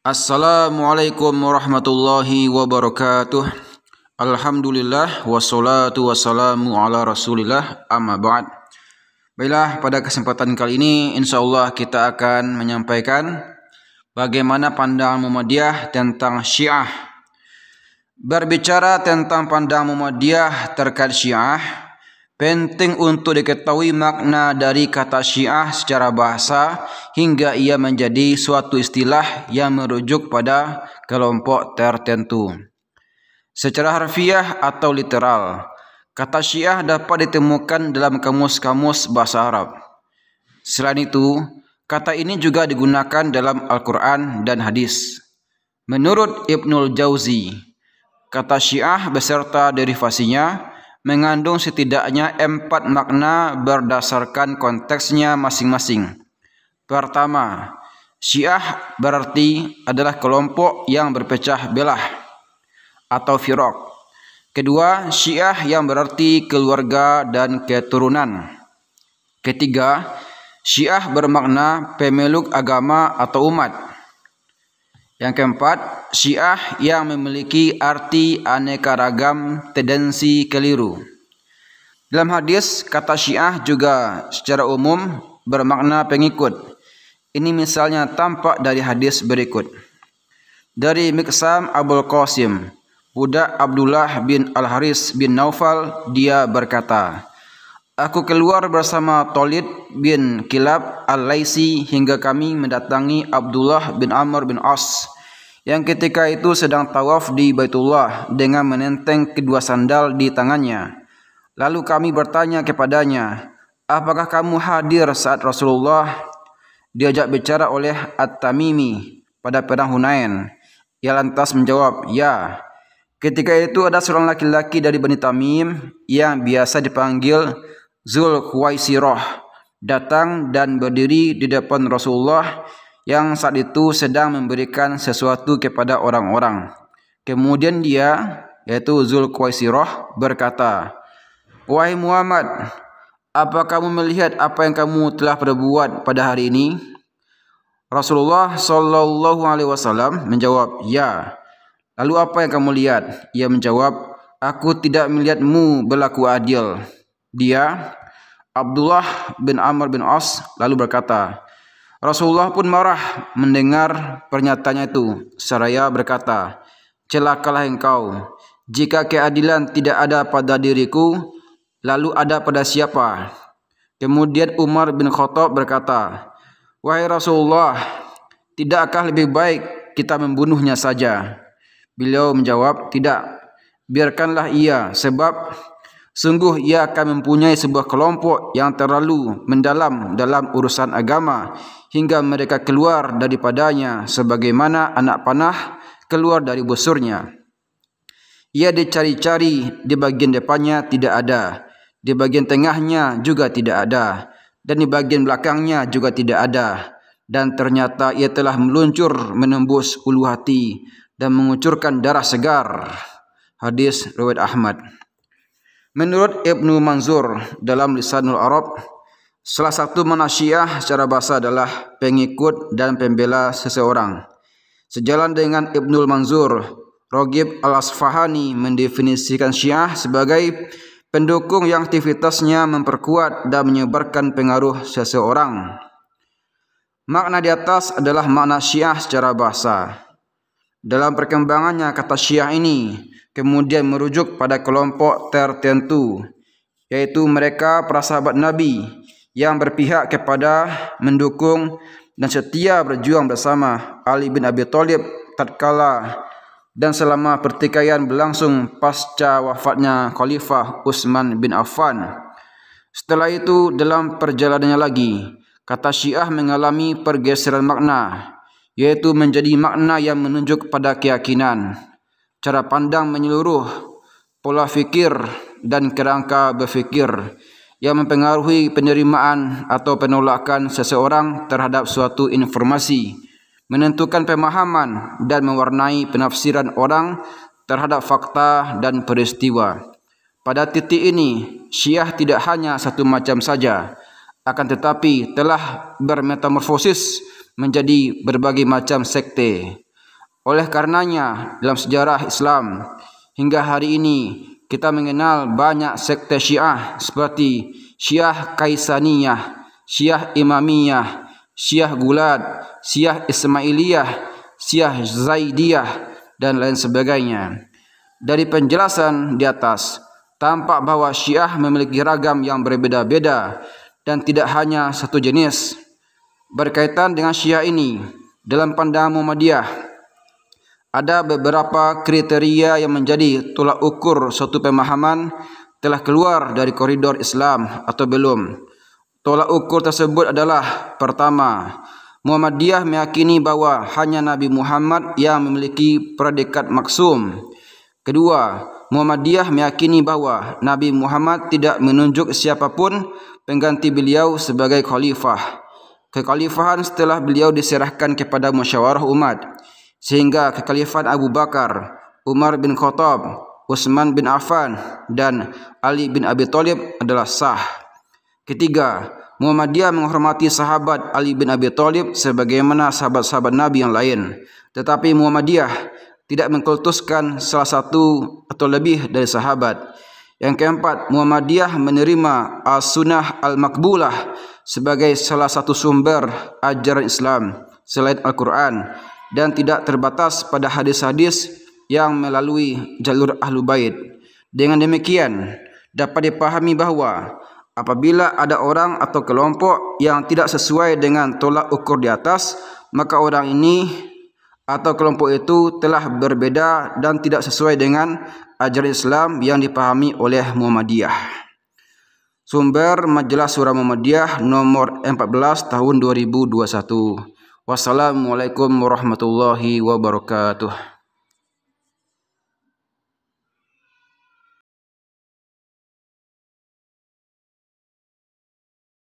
Assalamualaikum warahmatullahi wabarakatuh. Alhamdulillah wassalatu wassalamu ala Rasulillah amma ba'd. Baiklah, pada kesempatan kali ini insyaallah kita akan menyampaikan bagaimana pandangan Muhammadiyah tentang Syiah. Berbicara tentang pandangan Muhammadiyah terkait Syiah, Penting untuk diketahui makna dari kata syiah secara bahasa hingga ia menjadi suatu istilah yang merujuk pada kelompok tertentu. Secara harfiah atau literal, kata syiah dapat ditemukan dalam kamus-kamus bahasa Arab. Selain itu, kata ini juga digunakan dalam Al-Quran dan Hadis. Menurut Ibnul Jauzi, kata syiah beserta derivasinya mengandung setidaknya empat makna berdasarkan konteksnya masing-masing. Pertama, Syiah berarti adalah kelompok yang berpecah belah atau firok. Kedua, Syiah yang berarti keluarga dan keturunan. Ketiga, Syiah bermakna pemeluk agama atau umat. Yang keempat, syiah yang memiliki arti aneka ragam tendensi keliru. Dalam hadis, kata syiah juga secara umum bermakna pengikut. Ini misalnya tampak dari hadis berikut. Dari Miksam Abul Qasim, budak Abdullah bin Al-Haris bin Naufal, dia berkata, Aku keluar bersama Tolid bin Kilab al-Laisi hingga kami mendatangi Abdullah bin Amr bin As yang ketika itu sedang tawaf di Baitullah dengan menenteng kedua sandal di tangannya. Lalu kami bertanya kepadanya, apakah kamu hadir saat Rasulullah diajak bicara oleh At-Tamimi pada Perang Hunain? Ia lantas menjawab, ya. Ketika itu ada seorang laki-laki dari Bani Tamim yang biasa dipanggil Zul Khuwaisirah datang dan berdiri di depan Rasulullah yang saat itu sedang memberikan sesuatu kepada orang-orang. Kemudian dia, yaitu Zul Khuwaisirah, berkata, Wahai Muhammad, apa kamu melihat apa yang kamu telah berbuat pada hari ini? Rasulullah Shallallahu alaihi wasallam menjawab, "Ya." Lalu apa yang kamu lihat? Ia menjawab, "Aku tidak melihatmu berlaku adil." dia Abdullah bin Amr bin As lalu berkata Rasulullah pun marah mendengar pernyataannya itu seraya berkata celakalah engkau jika keadilan tidak ada pada diriku lalu ada pada siapa kemudian Umar bin Khattab berkata wahai Rasulullah tidakkah lebih baik kita membunuhnya saja beliau menjawab tidak biarkanlah ia sebab Sungguh ia akan mempunyai sebuah kelompok yang terlalu mendalam dalam urusan agama hingga mereka keluar daripadanya sebagaimana anak panah keluar dari busurnya. Ia dicari-cari di bagian depannya tidak ada, di bagian tengahnya juga tidak ada, dan di bagian belakangnya juga tidak ada. Dan ternyata ia telah meluncur menembus ulu hati dan mengucurkan darah segar. Hadis Rewet Ahmad Menurut Ibnu Manzur dalam Lisanul Arab, salah satu manasyiah secara bahasa adalah pengikut dan pembela seseorang. Sejalan dengan Ibnu Manzur, Rogib Al-Asfahani mendefinisikan syiah sebagai pendukung yang aktivitasnya memperkuat dan menyebarkan pengaruh seseorang. Makna di atas adalah makna syiah secara bahasa. Dalam perkembangannya kata Syiah ini kemudian merujuk pada kelompok tertentu yaitu mereka para sahabat Nabi yang berpihak kepada mendukung dan setia berjuang bersama Ali bin Abi Thalib tatkala dan selama pertikaian berlangsung pasca wafatnya Khalifah Utsman bin Affan. Setelah itu dalam perjalanannya lagi, kata Syiah mengalami pergeseran makna iaitu menjadi makna yang menunjuk pada keyakinan, cara pandang menyeluruh, pola fikir dan kerangka berfikir yang mempengaruhi penerimaan atau penolakan seseorang terhadap suatu informasi, menentukan pemahaman dan mewarnai penafsiran orang terhadap fakta dan peristiwa. Pada titik ini, Syiah tidak hanya satu macam saja, akan tetapi telah bermetamorfosis menjadi berbagai macam sekte. Oleh karenanya, dalam sejarah Islam hingga hari ini kita mengenal banyak sekte Syiah seperti Syiah Kaisaniyah, Syiah Imamiyah, Syiah Gulad, Syiah Ismailiyah, Syiah Zaidiyah dan lain sebagainya. Dari penjelasan di atas tampak bahwa Syiah memiliki ragam yang berbeda-beda dan tidak hanya satu jenis. berkaitan dengan Syiah ini dalam pandangan Muhammadiyah ada beberapa kriteria yang menjadi tolak ukur suatu pemahaman telah keluar dari koridor Islam atau belum. Tolak ukur tersebut adalah pertama, Muhammadiyah meyakini bahawa hanya Nabi Muhammad yang memiliki predikat maksum. Kedua, Muhammadiyah meyakini bahawa Nabi Muhammad tidak menunjuk siapapun pengganti beliau sebagai khalifah kekhalifahan setelah beliau diserahkan kepada musyawarah umat sehingga kekhalifahan Abu Bakar, Umar bin Khattab, Utsman bin Affan dan Ali bin Abi Thalib adalah sah. Ketiga, Muhammadiyah menghormati sahabat Ali bin Abi Thalib sebagaimana sahabat-sahabat Nabi yang lain. Tetapi Muhammadiyah tidak mengkultuskan salah satu atau lebih dari sahabat. Yang keempat, Muhammadiyah menerima As-Sunnah Al-Makbulah sebagai salah satu sumber ajaran Islam selain Al-Quran dan tidak terbatas pada hadis-hadis yang melalui jalur Ahlu Bait. Dengan demikian, dapat dipahami bahawa apabila ada orang atau kelompok yang tidak sesuai dengan tolak ukur di atas, maka orang ini atau kelompok itu telah berbeda dan tidak sesuai dengan ajaran Islam yang dipahami oleh Muhammadiyah. Sumber Majalah Surah Muhammadiyah nomor 14 tahun 2021. Wassalamualaikum warahmatullahi wabarakatuh.